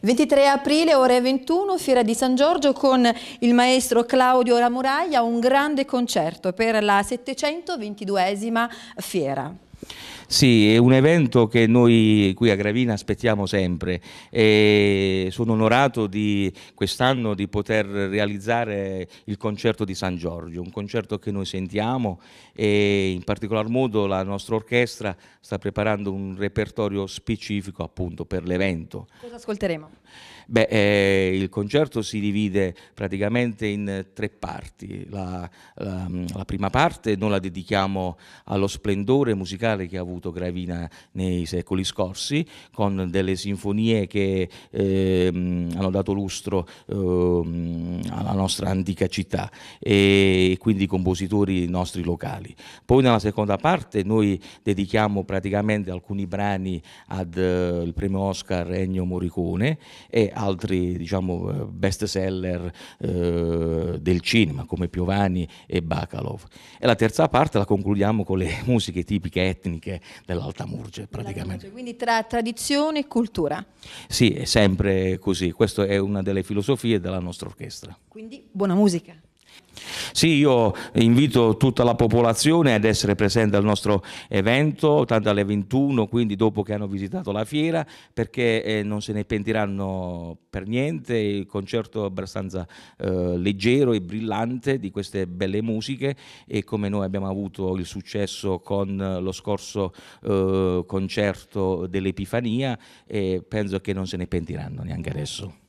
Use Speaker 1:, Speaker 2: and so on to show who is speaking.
Speaker 1: 23 aprile, ore 21, Fiera di San Giorgio con il maestro Claudio Ramuraglia, un grande concerto per la 722esima fiera.
Speaker 2: Sì, è un evento che noi qui a Gravina aspettiamo sempre e sono onorato di quest'anno di poter realizzare il concerto di San Giorgio, un concerto che noi sentiamo e in particolar modo la nostra orchestra sta preparando un repertorio specifico appunto per l'evento.
Speaker 1: Cosa ascolteremo?
Speaker 2: Beh, eh, il concerto si divide praticamente in tre parti. La, la, la prima parte noi la dedichiamo allo splendore musicale musicale che ha avuto Gravina nei secoli scorsi, con delle sinfonie che eh, hanno dato lustro eh, alla nostra antica città e quindi compositori nostri locali. Poi nella seconda parte noi dedichiamo praticamente alcuni brani al eh, premio Oscar Regno Morricone e altri diciamo, eh, best seller eh, del cinema come Piovani e Bacalov. E la terza parte la concludiamo con le musiche tipiche etniche etniche dell'Alta Murge praticamente.
Speaker 1: Quindi tra tradizione e cultura.
Speaker 2: Sì, è sempre così, questa è una delle filosofie della nostra orchestra.
Speaker 1: Quindi buona musica.
Speaker 2: Sì, io invito tutta la popolazione ad essere presente al nostro evento, tanto alle 21, quindi dopo che hanno visitato la fiera, perché eh, non se ne pentiranno per niente, il concerto è abbastanza eh, leggero e brillante di queste belle musiche e come noi abbiamo avuto il successo con lo scorso eh, concerto dell'Epifania, eh, penso che non se ne pentiranno neanche adesso.